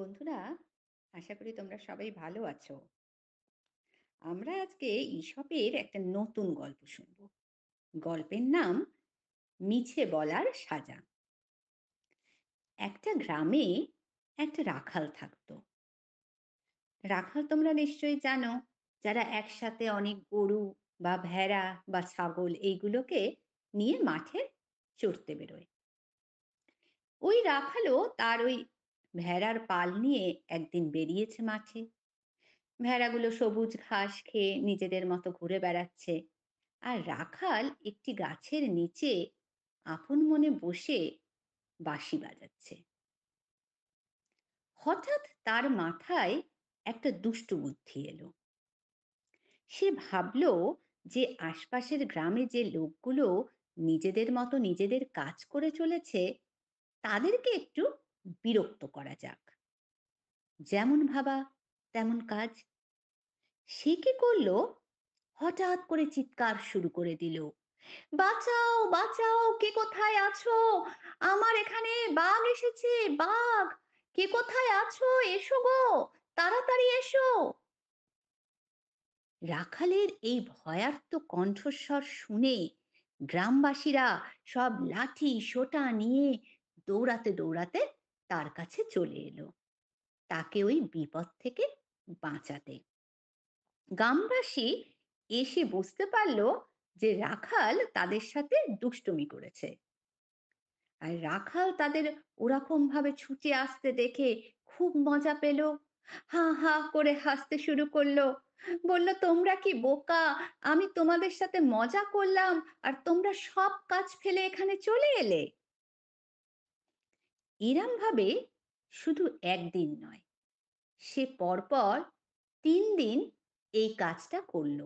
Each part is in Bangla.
বন্ধুরা আশা করি তোমরা সবাই ভালো আছো আমরা আজকে ইসপের একটা নতুন গল্প শুনব গল্পের নাম মিছে বলার সাজা একটা গ্রামে একটা রাখাল থাকতো রাখাল তোমরা নিশ্চয়ই জানো যারা একসাথে অনেক গরু বা ভেড়া বা ছাগল এইগুলোকে নিয়ে মাঠে চড়তে বেরোয় ওই রাখালও তার ওই ভেড়ার পাল নিয়ে একদিন বেরিয়েছে মাঠে ভেড়াগুলো সবুজ ঘাস খেয়ে নিজেদের মতো ঘুরে বেড়াচ্ছে আর রাখাল একটি গাছের নিচে আপন মনে বসে বাঁশি বাজাচ্ছে হঠাৎ তার মাথায় একটা দুষ্ট বুদ্ধি এলো সে ভাবল যে আশপাশের গ্রামে যে লোকগুলো নিজেদের মতো নিজেদের কাজ করে চলেছে তাদেরকে একটু বিরক্ত করা যাক যেমন ভাবা তেমন কাজ সে কি করলো হঠাৎ করে চিৎকার শুরু করে দিল বাঁচাও বাঁচাও কে কোথায় আছো আমার এখানে বাঘ এসেছে বাঘ কে কোথায় আছো এসো গো তাড়াতাড়ি এসো রাখালের এই ভয়ার্থ কণ্ঠস্বর শুনে গ্রামবাসীরা সব লাঠি সোটা নিয়ে দৌড়াতে দৌড়াতে তার কাছে চলে এলো তাকে ওই বিপদ থেকে বাঁচাতে গ্রামবাসী এসে বুঝতে পারলো যে রাখাল তাদের সাথে দুষ্টমি করেছে আর রাখাল তাদের ওরকম ভাবে ছুটে আসতে দেখে খুব মজা পেল হা হা করে হাসতে শুরু করলো বলল তোমরা কি বোকা আমি তোমাদের সাথে মজা করলাম আর তোমরা সব কাজ ফেলে এখানে চলে এলে ভাবে শুধু একদিন নয় সে পরপর তিন দিন এই কাজটা করল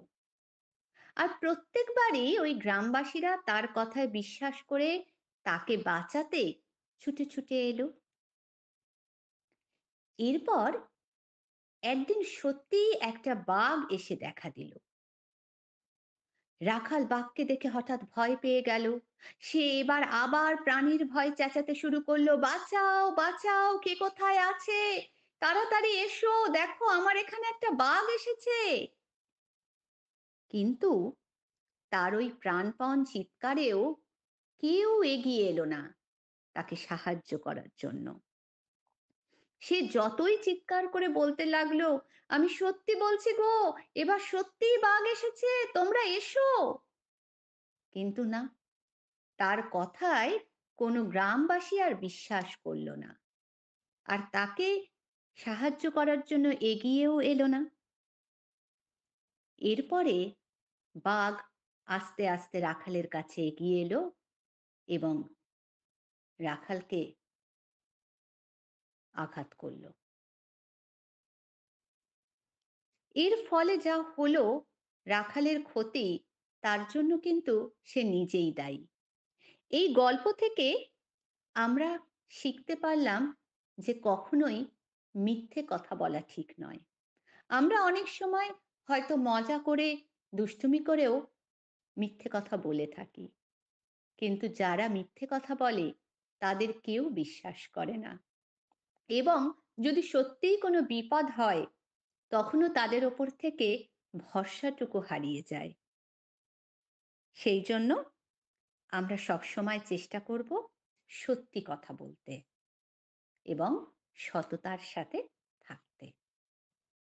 আর প্রত্যেকবারই ওই গ্রামবাসীরা তার কথায় বিশ্বাস করে তাকে বাঁচাতে ছুটে ছুটে এলো এরপর একদিন সত্যি একটা বাঘ এসে দেখা দিল রাখাল বাঘকে দেখে হঠাৎ ভয় পেয়ে গেল সে এবার আবার প্রাণীর ভয় চেঁচাতে শুরু করলো বাঁচাও বাঁচাও কে কোথায় আছে তাড়াতাড়ি এসো দেখো আমার এখানে একটা বাঘ এসেছে কিন্তু তার ওই প্রাণপণ চিৎকারেও কেউ এগিয়ে এলো না তাকে সাহায্য করার জন্য সে যতই চিৎকার করে বলতে লাগলো আমি সত্যি বলছি গো এবার সত্যিই বাঘ এসেছে তোমরা এসো কিন্তু না তার কথায় কোনো গ্রামবাসী আর বিশ্বাস করল না আর তাকে সাহায্য করার জন্য এগিয়েও এলো না এরপরে বাঘ আস্তে আস্তে রাখালের কাছে এগিয়ে এলো এবং রাখালকে আঘাত করল এর ফলে যা হলো রাখালের ক্ষতি তার জন্য কিন্তু সে নিজেই দায়ী এই গল্প থেকে আমরা শিখতে পারলাম যে কখনোই মিথ্যে কথা বলা ঠিক নয় আমরা অনেক সময় হয়তো মজা করে দুষ্টুমি করেও মিথ্যে কথা বলে থাকি কিন্তু যারা মিথ্যে কথা বলে তাদের কেউ বিশ্বাস করে না এবং যদি সত্যিই কোনো বিপদ হয় তখনও তাদের ওপর থেকে ভরসাটুকু হারিয়ে যায় সেই জন্য আমরা সবসময় চেষ্টা করব সত্যি কথা বলতে এবং সততার সাথে